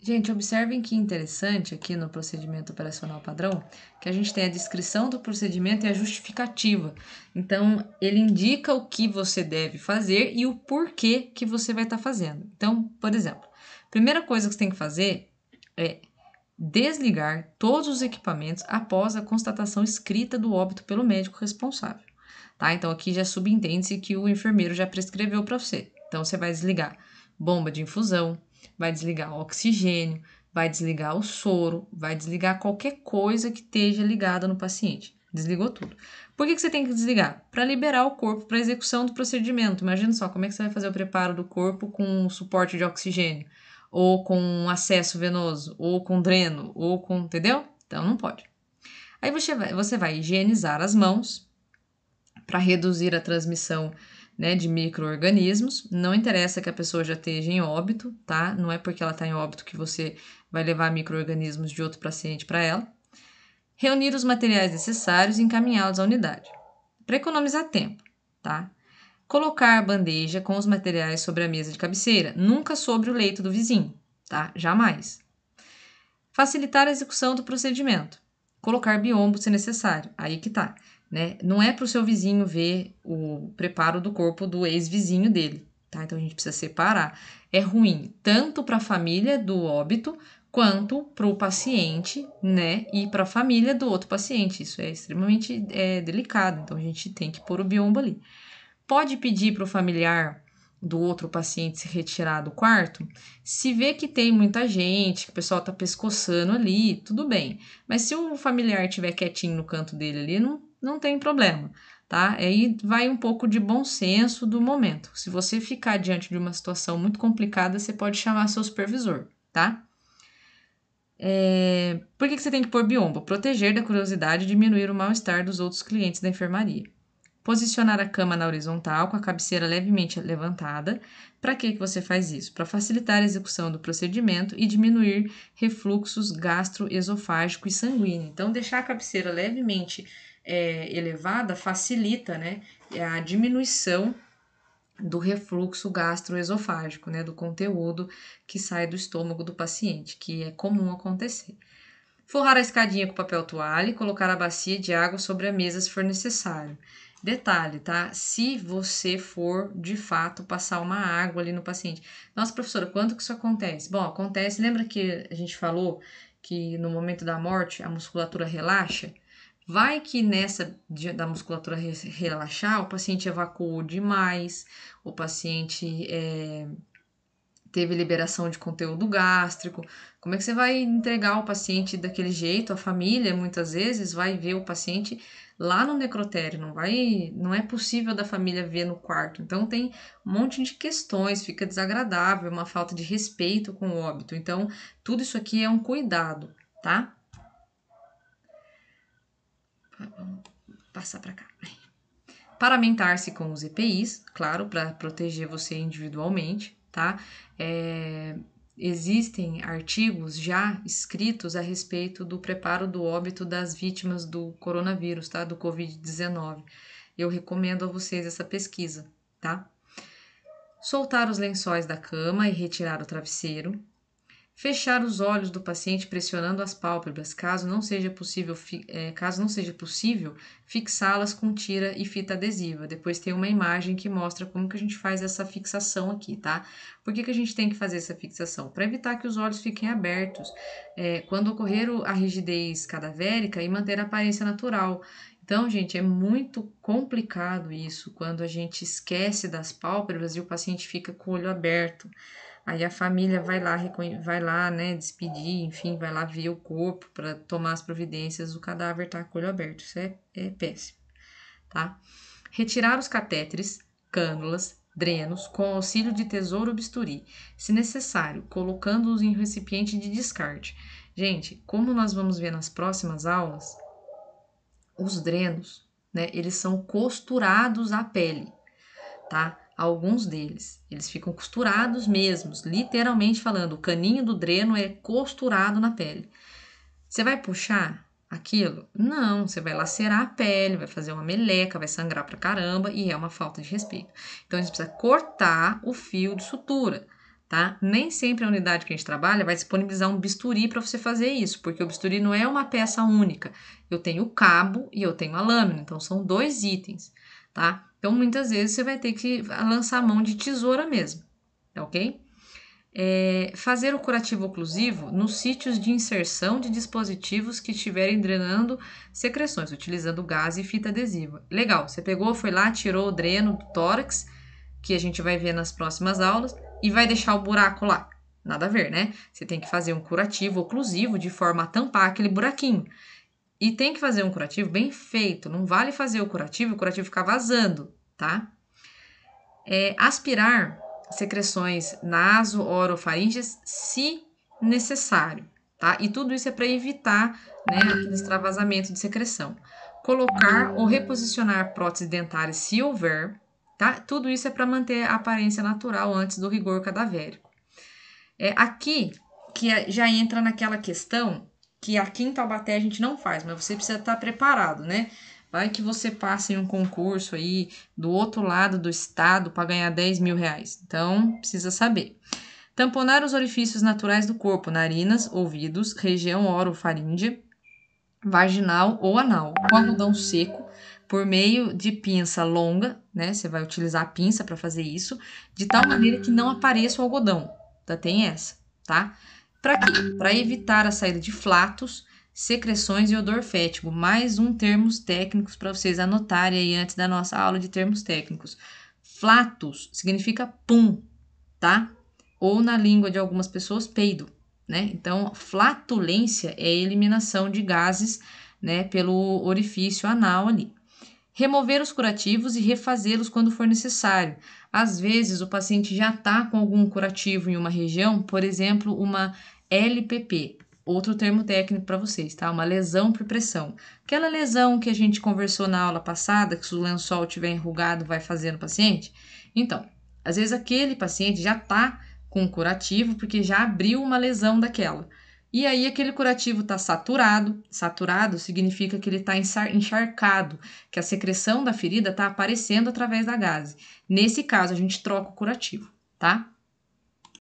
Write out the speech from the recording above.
Gente, observem que interessante aqui no procedimento operacional padrão que a gente tem a descrição do procedimento e a justificativa. Então, ele indica o que você deve fazer e o porquê que você vai estar tá fazendo. Então, por exemplo, a primeira coisa que você tem que fazer é desligar todos os equipamentos após a constatação escrita do óbito pelo médico responsável. Tá? Então, aqui já subentende-se que o enfermeiro já prescreveu para você. Então, você vai desligar bomba de infusão, vai desligar o oxigênio, vai desligar o soro, vai desligar qualquer coisa que esteja ligada no paciente. Desligou tudo. Por que, que você tem que desligar? Para liberar o corpo para execução do procedimento. Imagina só como é que você vai fazer o preparo do corpo com suporte de oxigênio, ou com acesso venoso, ou com dreno, ou com. Entendeu? Então não pode. Aí você vai, você vai higienizar as mãos para reduzir a transmissão né, de micro-organismos. Não interessa que a pessoa já esteja em óbito, tá? Não é porque ela está em óbito que você vai levar micro-organismos de outro paciente para ela. Reunir os materiais necessários e encaminhá-los à unidade. Para economizar tempo, tá? Colocar a bandeja com os materiais sobre a mesa de cabeceira, nunca sobre o leito do vizinho, tá? Jamais. Facilitar a execução do procedimento. Colocar biombo se necessário. Aí que tá né? Não é para o seu vizinho ver o preparo do corpo do ex-vizinho dele, tá? Então a gente precisa separar. É ruim tanto para a família do óbito quanto para o paciente, né? E para a família do outro paciente. Isso é extremamente é, delicado. Então a gente tem que pôr o biombo ali. Pode pedir para o familiar do outro paciente se retirar do quarto, se vê que tem muita gente, que o pessoal tá pescoçando ali, tudo bem. Mas se o familiar estiver quietinho no canto dele ali, não não tem problema, tá? Aí vai um pouco de bom senso do momento. Se você ficar diante de uma situação muito complicada, você pode chamar seu supervisor, tá? É... Por que, que você tem que pôr biombo? Proteger da curiosidade e diminuir o mal-estar dos outros clientes da enfermaria. Posicionar a cama na horizontal, com a cabeceira levemente levantada. Para que, que você faz isso? Para facilitar a execução do procedimento e diminuir refluxos gastroesofágico e sanguíneo. Então, deixar a cabeceira levemente é, elevada facilita né, a diminuição do refluxo gastroesofágico, né, do conteúdo que sai do estômago do paciente, que é comum acontecer. Forrar a escadinha com papel toalha e colocar a bacia de água sobre a mesa se for necessário. Detalhe, tá? Se você for de fato passar uma água ali no paciente. Nossa, professora, quanto que isso acontece? Bom, acontece, lembra que a gente falou que no momento da morte a musculatura relaxa? Vai que nessa da musculatura relaxar, o paciente evacuou demais, o paciente é, teve liberação de conteúdo gástrico. Como é que você vai entregar o paciente daquele jeito? A família muitas vezes vai ver o paciente lá no necrotério, não vai, não é possível da família ver no quarto. Então tem um monte de questões, fica desagradável, uma falta de respeito com o óbito. Então, tudo isso aqui é um cuidado, tá? Vamos passar para cá. Paramentar-se com os EPIs, claro, para proteger você individualmente tá? É, existem artigos já escritos a respeito do preparo do óbito das vítimas do coronavírus, tá? Do Covid-19. Eu recomendo a vocês essa pesquisa, tá? Soltar os lençóis da cama e retirar o travesseiro, Fechar os olhos do paciente pressionando as pálpebras, caso não seja possível, é, caso não seja possível, fixá-las com tira e fita adesiva. Depois tem uma imagem que mostra como que a gente faz essa fixação aqui, tá? Por que, que a gente tem que fazer essa fixação? Para evitar que os olhos fiquem abertos é, quando ocorrer a rigidez cadavérica e manter a aparência natural. Então, gente, é muito complicado isso quando a gente esquece das pálpebras e o paciente fica com o olho aberto. Aí a família vai lá, vai lá, né, despedir, enfim, vai lá ver o corpo para tomar as providências, o cadáver tá com o olho aberto. Isso é, é péssimo, tá? Retirar os catéteres, cânulas, drenos, com auxílio de tesouro bisturi, se necessário, colocando-os em recipiente de descarte. Gente, como nós vamos ver nas próximas aulas, os drenos, né, eles são costurados à pele, tá? alguns deles. Eles ficam costurados mesmos, literalmente falando, o caninho do dreno é costurado na pele. Você vai puxar aquilo? Não, você vai lacerar a pele, vai fazer uma meleca, vai sangrar pra caramba e é uma falta de respeito. Então a gente precisa cortar o fio de sutura. Tá? Nem sempre a unidade que a gente trabalha vai disponibilizar um bisturi para você fazer isso, porque o bisturi não é uma peça única. Eu tenho o cabo e eu tenho a lâmina, então são dois itens, tá? Então, muitas vezes você vai ter que lançar a mão de tesoura mesmo, tá ok? É, fazer o curativo oclusivo nos sítios de inserção de dispositivos que estiverem drenando secreções, utilizando gás e fita adesiva. Legal, você pegou, foi lá, tirou o dreno do tórax, que a gente vai ver nas próximas aulas, e vai deixar o buraco lá. Nada a ver, né? Você tem que fazer um curativo oclusivo de forma a tampar aquele buraquinho. E tem que fazer um curativo bem feito, não vale fazer o curativo, o curativo ficar vazando, tá? É, aspirar secreções naso, orofaringes, se necessário, tá? E tudo isso é para evitar, né, aquele extravasamento de secreção. Colocar ou reposicionar próteses dentárias se houver, tá? Tudo isso é para manter a aparência natural antes do rigor cadavérico. É, aqui que é, já entra naquela questão que aqui em Taubaté a gente não faz, mas você precisa estar preparado, né? Vai que você passa em um concurso aí do outro lado do estado para ganhar 10 mil reais. Então, precisa saber. Tamponar os orifícios naturais do corpo, narinas, ouvidos, região orofaríngea, vaginal ou anal, com algodão seco, por meio de pinça longa, né? Você vai utilizar a pinça para fazer isso, de tal maneira que não apareça o algodão. Tá? Tem essa, tá? Para quê? Para evitar a saída de flatos, secreções e odor fético. Mais um termos técnicos para vocês anotarem aí antes da nossa aula de termos técnicos. Flatos significa pum, tá? Ou na língua de algumas pessoas, peido, né? Então, flatulência é a eliminação de gases, né, pelo orifício anal ali remover os curativos e refazê-los quando for necessário. Às vezes, o paciente já está com algum curativo em uma região, por exemplo, uma LPP, outro termo técnico para vocês, tá? Uma lesão por pressão. Aquela lesão que a gente conversou na aula passada, que se o lençol estiver enrugado, vai fazer no paciente. Então, às vezes aquele paciente já tá com curativo porque já abriu uma lesão daquela. E aí aquele curativo está saturado. Saturado significa que ele está encharcado, que a secreção da ferida está aparecendo através da gase. Nesse caso, a gente troca o curativo, tá?